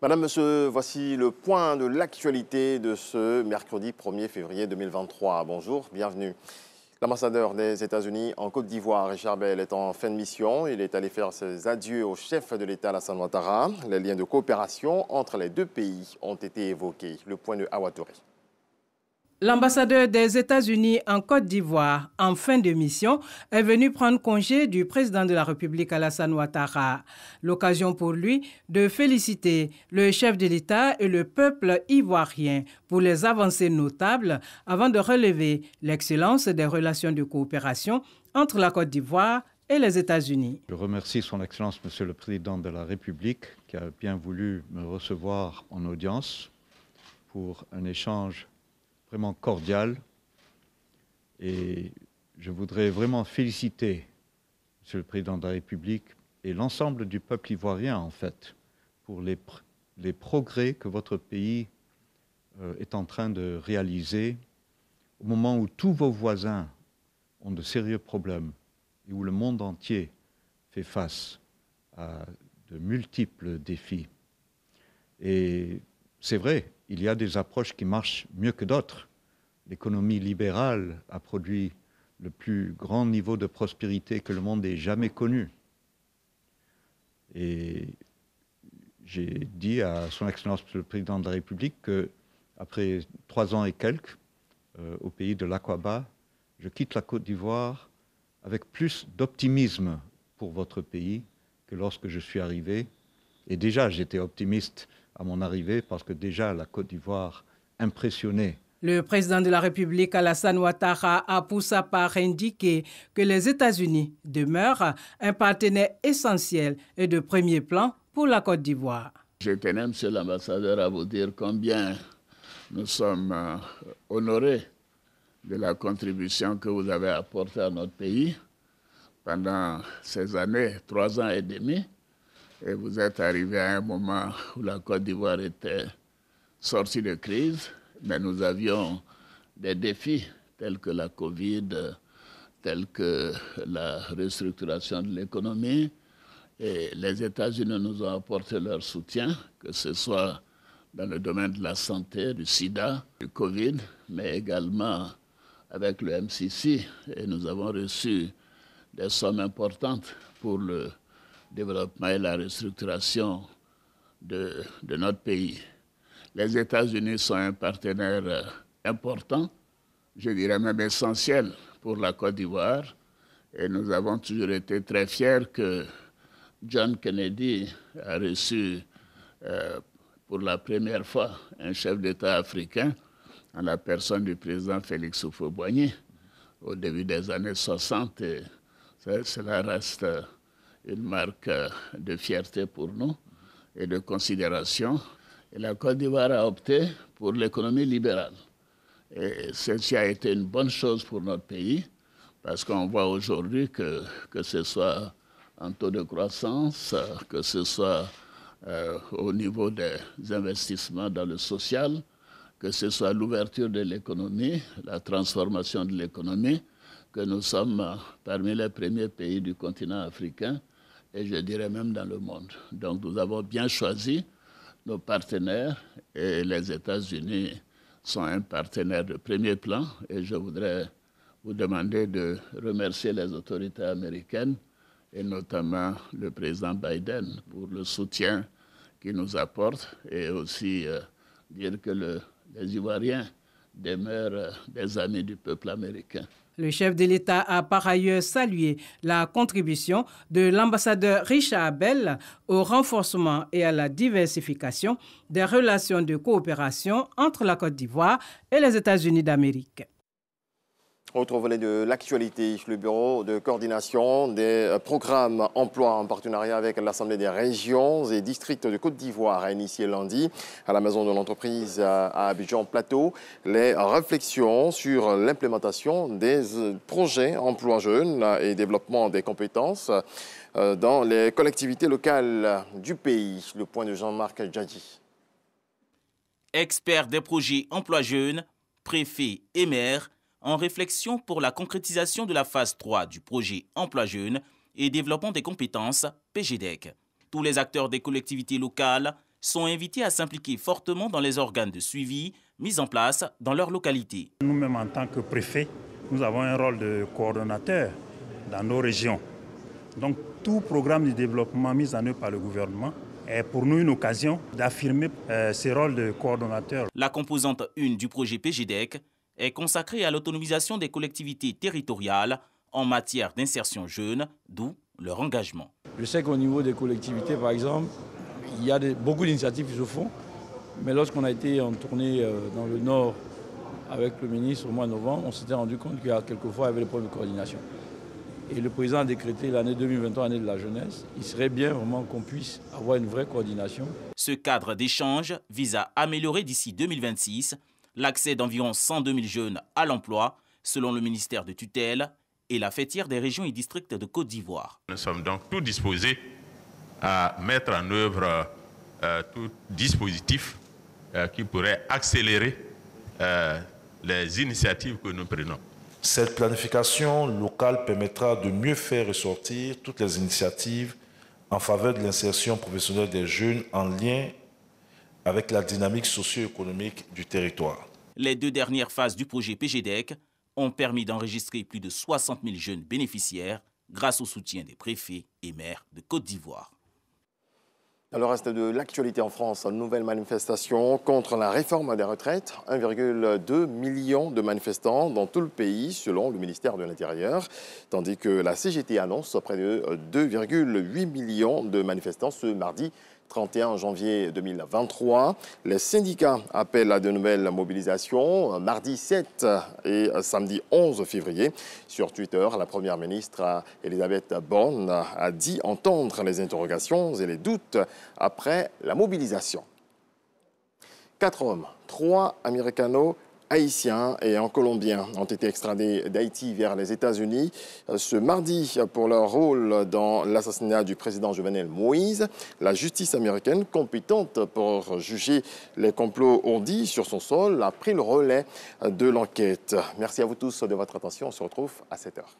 Madame, Monsieur, voici le point de l'actualité de ce mercredi 1er février 2023. Bonjour, bienvenue. L'ambassadeur des États-Unis en Côte d'Ivoire, Richard Bell, est en fin de mission. Il est allé faire ses adieux au chef de l'État, Alassane Ouattara. Les liens de coopération entre les deux pays ont été évoqués. Le point de Awatore. L'ambassadeur des États-Unis en Côte d'Ivoire, en fin de mission, est venu prendre congé du président de la République Alassane Ouattara. L'occasion pour lui de féliciter le chef de l'État et le peuple ivoirien pour les avancées notables avant de relever l'excellence des relations de coopération entre la Côte d'Ivoire et les États-Unis. Je remercie Son Excellence Monsieur le Président de la République qui a bien voulu me recevoir en audience pour un échange vraiment cordial. Et je voudrais vraiment féliciter Monsieur le Président de la République et l'ensemble du peuple ivoirien, en fait, pour les, progrès que votre pays euh, est en train de réaliser au moment où tous vos voisins ont de sérieux problèmes et où le monde entier fait face à de multiples défis. Et c'est vrai, il y a des approches qui marchent mieux que d'autres. L'économie libérale a produit le plus grand niveau de prospérité que le monde ait jamais connu. Et j'ai dit à son Excellence le Président de la République que, après trois ans et quelques, euh, au pays de l'Aquaba, je quitte la Côte d'Ivoire avec plus d'optimisme pour votre pays que lorsque je suis arrivé. Et déjà, j'étais optimiste à mon arrivée parce que déjà la Côte d'Ivoire impressionnait le président de la République Alassane Ouattara a pour sa part indiqué que les États-Unis demeurent un partenaire essentiel et de premier plan pour la Côte d'Ivoire. Je même, monsieur l'ambassadeur, à vous dire combien nous sommes euh, honorés de la contribution que vous avez apportée à notre pays pendant ces années, trois ans et demi. Et vous êtes arrivé à un moment où la Côte d'Ivoire était sortie de crise, mais nous avions des défis tels que la Covid, tels que la restructuration de l'économie. Et les États-Unis nous ont apporté leur soutien, que ce soit dans le domaine de la santé, du sida, du Covid, mais également avec le MCC. Et nous avons reçu des sommes importantes pour le développement et la restructuration de, notre pays. Les États-Unis sont un partenaire euh, important, je dirais même essentiel pour la Côte d'Ivoire. Et nous avons toujours été très fiers que John Kennedy a reçu euh, pour la première fois un chef d'État africain en la personne du président Félix houphouët boigny au début des années 60. Et cela reste euh, une marque euh, de fierté pour nous et de considération. Et la Côte d'Ivoire a opté pour l'économie libérale. Et ci a été une bonne chose pour notre pays, parce qu'on voit aujourd'hui que, ce soit en taux de croissance, que ce soit euh, au niveau des investissements dans le social, que ce soit l'ouverture de l'économie, la transformation de l'économie, que nous sommes euh, parmi les premiers pays du continent africain et je dirais même dans le monde. Donc nous avons bien choisi nos partenaires et les États-Unis sont un partenaire de premier plan et je voudrais vous demander de remercier les autorités américaines et notamment le président Biden pour le soutien qu'il nous apporte et aussi euh, dire que les Ivoiriens demeure euh, des amis du peuple américain. Le chef de l'État a par ailleurs salué la contribution de l'ambassadeur Richard Abel au renforcement et à la diversification des relations de coopération entre la Côte d'Ivoire et les États-Unis d'Amérique. Autre volet de l'actualité, le Bureau de coordination des euh, programmes emploi en partenariat avec l'Assemblée des régions et districts de Côte d'Ivoire a initié lundi à la Maison de l'entreprise à Abidjan Plateau les réflexions sur l'implémentation des euh, projets emploi jeune et développement des compétences euh, dans les collectivités locales du pays. Le point de Jean-Marc Djadji. Expert des projets emploi jeune, préfet et maire, en réflexion pour la concrétisation de la phase 3 du projet Emploi jeune et développement des compétences PGDEC. Tous les acteurs des collectivités locales sont invités à s'impliquer fortement dans les organes de suivi mis en place dans leur localité. Nous-mêmes, en tant que préfet, nous avons un rôle de coordonnateur dans nos régions. Donc tout programme de développement mis en œuvre par le gouvernement est pour nous une occasion d'affirmer ces euh, ce rôle de coordonnateur. La composante 1 du projet PGDEC est consacré à l'autonomisation des collectivités territoriales en matière d'insertion jeune, d'où leur engagement. Je sais qu'au niveau des collectivités, par exemple, il y a beaucoup d'initiatives qui se font, mais lorsqu'on a été en tournée euh, dans le Nord avec le ministre au mois de novembre, on s'était rendu compte qu'il y a quelquefois avait des problèmes de coordination. Et le président a décrété l'année 2023, année de la jeunesse. Il serait bien vraiment qu'on puisse avoir une vraie coordination. Ce cadre d'échange vise à améliorer d'ici 2026 l'accès d'environ 102 000 jeunes à l'emploi, selon le ministère de tutelle et la fêtière des régions et districts de Côte d'Ivoire. Nous sommes donc tout disposés à mettre en œuvre euh, tout dispositif euh, qui pourrait accélérer euh, les initiatives que nous prenons. Cette planification locale permettra de mieux faire ressortir toutes les initiatives en faveur de l'insertion professionnelle des jeunes en lien avec la dynamique socio-économique du territoire. Les deux dernières phases du projet PGDEC ont permis d'enregistrer plus de 60 000 jeunes bénéficiaires grâce au soutien des préfets et maires de Côte d'Ivoire. Alors reste de l'actualité en France, une nouvelle manifestation contre la réforme des retraites. 1,2 million de manifestants dans tout le pays, selon le ministère de l'Intérieur, tandis que la CGT annonce près de 2,8 millions de manifestants ce mardi 31 janvier 2023. Les syndicats appellent à de nouvelles mobilisations euh, mardi 7 et samedi 11 février. Sur Twitter, la Première ministre euh, Elisabeth Borne a dit entendre les interrogations et les doutes après la mobilisation. Quatre hommes, trois américains haïtiens et un colombien ont été extradés d'Haïti vers les États-Unis euh, ce mardi pour leur rôle dans l'assassinat du président Jovenel Moïse. La justice américaine, compétente pour juger les complots ondits sur son sol, a pris le relais de l'enquête. Merci à vous tous de votre attention. On se retrouve à 7 heures.